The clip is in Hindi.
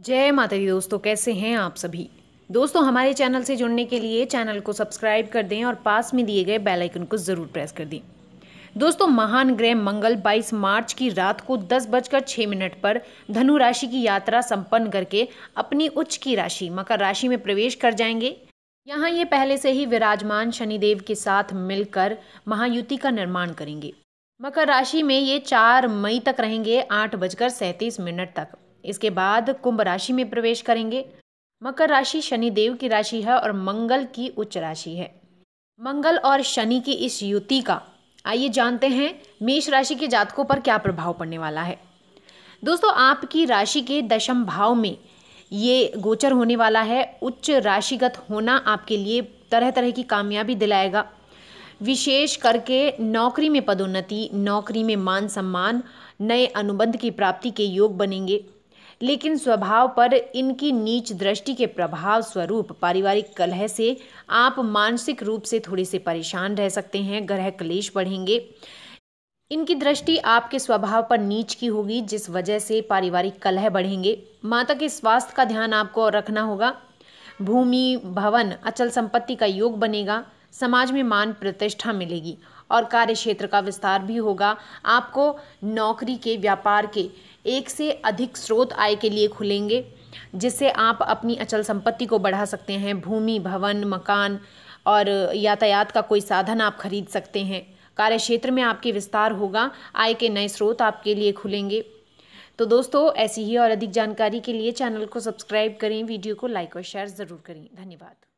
जय माता दी दोस्तों कैसे हैं आप सभी दोस्तों हमारे चैनल से जुड़ने के लिए चैनल को सब्सक्राइब कर दें और पास में दिए गए बेल आइकन को ज़रूर प्रेस कर दें दोस्तों महान ग्रह मंगल 22 मार्च की रात को दस बजकर छः मिनट पर धनु राशि की यात्रा संपन्न करके अपनी उच्च की राशि मकर राशि में प्रवेश कर जाएंगे यहाँ ये पहले से ही विराजमान शनिदेव के साथ मिलकर महायुति का निर्माण करेंगे मकर राशि में ये चार मई तक रहेंगे आठ बजकर सैंतीस मिनट तक इसके बाद कुंभ राशि में प्रवेश करेंगे मकर राशि शनिदेव की राशि है और मंगल की उच्च राशि है मंगल और शनि की इस युति का आइए जानते हैं मेष राशि के जातकों पर क्या प्रभाव पड़ने वाला है दोस्तों आपकी राशि के दशम भाव में ये गोचर होने वाला है उच्च राशिगत होना आपके लिए तरह तरह की कामयाबी दिलाएगा विशेष करके नौकरी में पदोन्नति नौकरी में मान सम्मान नए अनुबंध की प्राप्ति के योग बनेंगे लेकिन स्वभाव पर इनकी नीच दृष्टि के प्रभाव स्वरूप पारिवारिक कलह से आप मानसिक रूप से थोड़े से परेशान रह सकते हैं ग्रह क्लेश बढ़ेंगे इनकी दृष्टि आपके स्वभाव पर नीच की होगी जिस वजह से पारिवारिक कलह बढ़ेंगे माता के स्वास्थ्य का ध्यान आपको रखना होगा भूमि भवन अचल संपत्ति का योग बनेगा समाज में मान प्रतिष्ठा मिलेगी और कार्य क्षेत्र का विस्तार भी होगा आपको नौकरी के व्यापार के एक से अधिक स्रोत आय के लिए खुलेंगे जिससे आप अपनी अचल संपत्ति को बढ़ा सकते हैं भूमि भवन मकान और यातायात का कोई साधन आप खरीद सकते हैं कार्य क्षेत्र में आपके विस्तार होगा आय के नए स्रोत आपके लिए खुलेंगे तो दोस्तों ऐसी ही और अधिक जानकारी के लिए चैनल को सब्सक्राइब करें वीडियो को लाइक और शेयर ज़रूर करें धन्यवाद